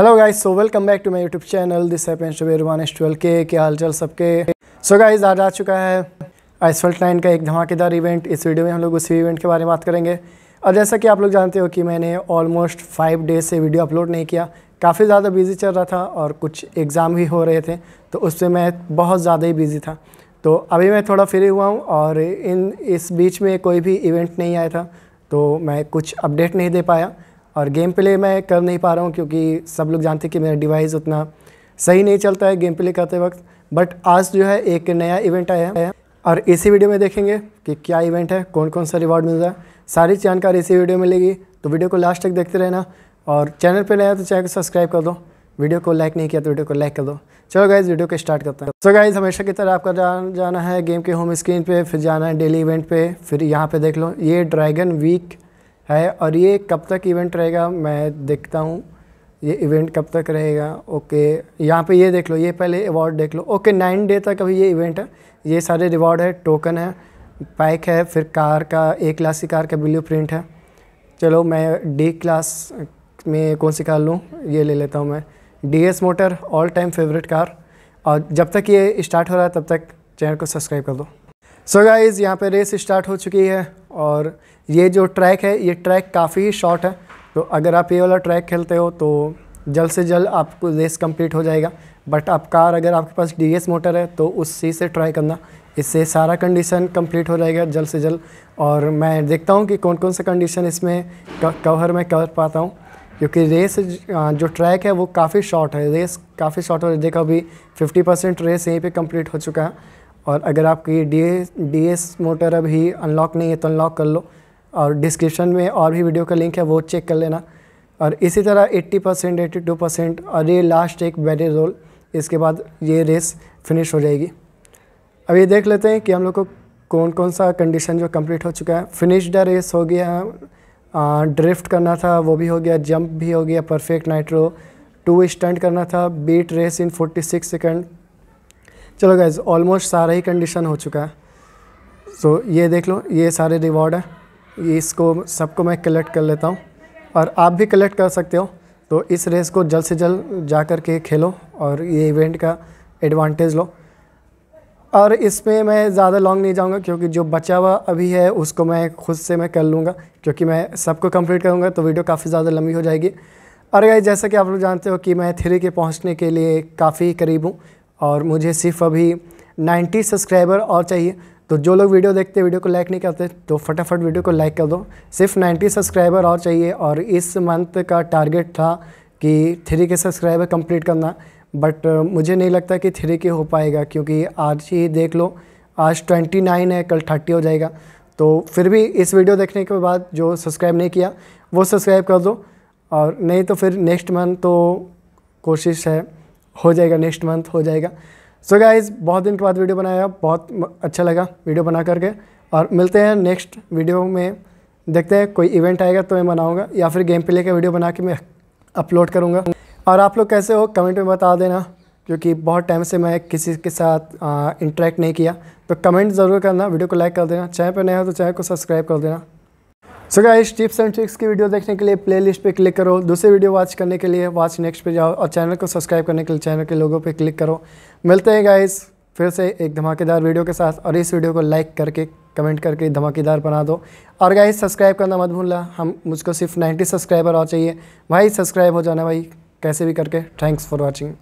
hello guys so welcome back to my YouTube channel this happens to S twelve के क्या चाल सबके so guys आज आ चुका है आइसफल्ट नाइन का एक धमाकेदार इवेंट इस वीडियो में हम लोग उसी इवेंट के बारे में बात करेंगे और जैसा कि आप लोग जानते हो कि मैंने ऑलमोस्ट फाइव डेज से वीडियो अपलोड नहीं किया काफ़ी ज़्यादा बिजी चल रहा था और कुछ एग्ज़ाम भी हो रहे थे तो उससे मैं बहुत ज़्यादा ही बिज़ी था तो अभी मैं थोड़ा फ्री हुआ हूँ और इन इस बीच में कोई भी इवेंट नहीं आया था तो मैं कुछ अपडेट नहीं दे पाया और गेम प्ले मैं कर नहीं पा रहा हूँ क्योंकि सब लोग जानते हैं कि मेरा डिवाइस उतना सही नहीं चलता है गेम प्ले करते वक्त बट आज जो है एक नया इवेंट आया है और इसी वीडियो में देखेंगे कि क्या इवेंट है कौन कौन सा रिवॉर्ड मिल रहा है सारी जानकारी इसी वीडियो में मिलेगी तो वीडियो को लास्ट तक देखते रहना और चैनल पर नया तो चैनल को सब्सक्राइब कर दो वीडियो को लाइक नहीं किया तो वीडियो को लाइक कर दो चलो गाइज वीडियो को स्टार्ट करते हैं सो so गाइज हमेशा की तरह आपका जान, जाना है गेम के होम स्क्रीन पे फिर जाना है डेली इवेंट पे फिर यहाँ पे देख लो ये ड्रैगन वीक है और ये कब तक इवेंट रहेगा मैं देखता हूँ ये इवेंट कब तक रहेगा ओके यहाँ पे ये देख लो ये पहले अवार्ड देख लो ओके नाइन डे तक अभी ये इवेंट है ये सारे रिवॉर्ड है टोकन है पैक है फिर कार का ए क्लास कार का ब्लू प्रिंट है चलो मैं डी क्लास में कौन सी कार लूँ ये ले लेता हूँ मैं D S motor all time favourite car और जब तक ये स्टार्ट हो रहा है तब तक चैनल को सब्सक्राइब कर दो सो गाइज़ यहाँ पे रेस स्टार्ट हो चुकी है और ये जो ट्रैक है ये ट्रैक काफ़ी ही शॉर्ट है तो अगर आप ये वाला ट्रैक खेलते हो तो जल्द से जल्द आपको रेस कंप्लीट हो जाएगा बट आप कार अगर आपके पास डी मोटर है तो उसी से ट्राई करना इससे सारा कंडीशन कंप्लीट हो जाएगा जल्द से जल्द और मैं देखता हूँ कि कौन कौन सा कंडीशन इसमें कवर में कर पाता हूँ क्योंकि रेस जो ट्रैक है वो काफ़ी शॉर्ट है रेस काफ़ी शॉर्ट हो देखा अभी फिफ्टी परसेंट रेस यहीं पर कम्प्लीट हो चुका है और अगर आपकी D S D S motor अभी अनलॉक नहीं है तो अनलॉक कर लो और डिस्क्रिप्शन में और भी वीडियो का लिंक है वो चेक कर लेना और इसी तरह 80 परसेंट एट्टी टू परसेंट और ये लास्ट एक बैटरी रोल इसके बाद ये रेस फिनिश हो जाएगी अब ये देख लेते हैं कि हम लोग को कौन कौन सा कंडीशन जो कंप्लीट हो चुका है फिनिश द रेस हो गया आ, ड्रिफ्ट करना था वो भी हो गया जंप भी हो गया परफेक्ट नाइट्रो टू स्टंट करना था बीट रेस इन 46 सेकंड चलो गैज ऑलमोस्ट सारा ही कंडीशन हो चुका है सो so, ये देख लो ये सारे रिवॉर्ड है ये इसको सबको मैं कलेक्ट कर लेता हूँ और आप भी कलेक्ट कर सकते हो तो इस रेस को जल्द से जल्द जा कर के खेलो और ये इवेंट का एडवांटेज लो और इसमें मैं ज़्यादा लॉन्ग नहीं जाऊँगा क्योंकि जो बचा हुआ अभी है उसको मैं खुद से मैं कर लूँगा क्योंकि मैं सबको कंप्लीट करूँगा तो वीडियो काफ़ी ज़्यादा लंबी हो जाएगी और गाइस जैसा कि आप लोग जानते हो कि मैं थ्री के पहुँचने के लिए काफ़ी करीब हूँ और मुझे सिर्फ अभी 90 सब्सक्राइबर और चाहिए तो जो लोग वीडियो देखते हैं वीडियो को लाइक नहीं करते तो फटाफट वीडियो को लाइक कर दो सिर्फ 90 सब्सक्राइबर और चाहिए और इस मंथ का टारगेट था कि थ्री के सब्सक्राइबर कंप्लीट करना बट uh, मुझे नहीं लगता कि थ्री के हो पाएगा क्योंकि आज ही देख लो आज 29 है कल 30 हो जाएगा तो फिर भी इस वीडियो देखने के बाद जो सब्सक्राइब नहीं किया वो सब्सक्राइब कर दो और नहीं तो फिर नेक्स्ट मंथ तो कोशिश है हो जाएगा नेक्स्ट मंथ हो जाएगा सो so गाइज बहुत दिन के बाद वीडियो बनाया बहुत अच्छा लगा वीडियो बना करके और मिलते हैं नेक्स्ट वीडियो में देखते हैं कोई इवेंट आएगा तो मैं बनाऊँगा या फिर गेम प्ले का वीडियो बना के मैं अपलोड करूँगा और आप लोग कैसे हो कमेंट में बता देना क्योंकि बहुत टाइम से मैं किसी के साथ इंटरेक्ट नहीं किया तो कमेंट ज़रूर करना वीडियो को लाइक कर देना चैनल पर नया हो तो चैनल को सब्सक्राइब कर देना so guys tips and tricks की वीडियो देखने के लिए प्लेलिस्ट पे क्लिक करो दूसरी वीडियो वॉच करने के लिए वॉच नेक्स्ट पे जाओ और चैनल को सब्सक्राइब करने के लिए चैनल के लोगों पे क्लिक करो मिलते हैं गाइस फिर से एक धमाकेदार वीडियो के साथ और इस वीडियो को लाइक करके कमेंट करके धमाकेदार बना दो और गाइस सब्सक्राइब करना मत भूलना हम मुझको सिर्फ नाइन्टी सब्सक्राइबर और चाहिए भाई सब्सक्राइब हो जाना भाई कैसे भी करके थैंक्स फॉर वॉचिंग